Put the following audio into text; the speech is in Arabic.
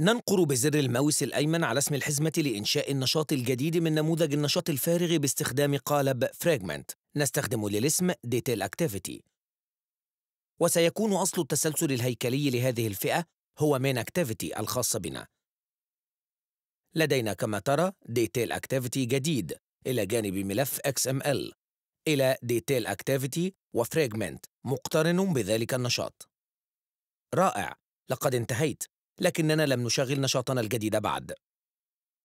ننقر بزر الماوس الأيمن على اسم الحزمة لإنشاء النشاط الجديد من نموذج النشاط الفارغ باستخدام قالب Fragment نستخدم للاسم Detail Activity وسيكون أصل التسلسل الهيكلي لهذه الفئة هو Main Activity الخاصة بنا لدينا كما ترى Detail Activity جديد إلى جانب ملف XML إلى Detail Activity وFragment مقترن بذلك النشاط رائع لقد انتهيت لكننا لم نشغل نشاطنا الجديد بعد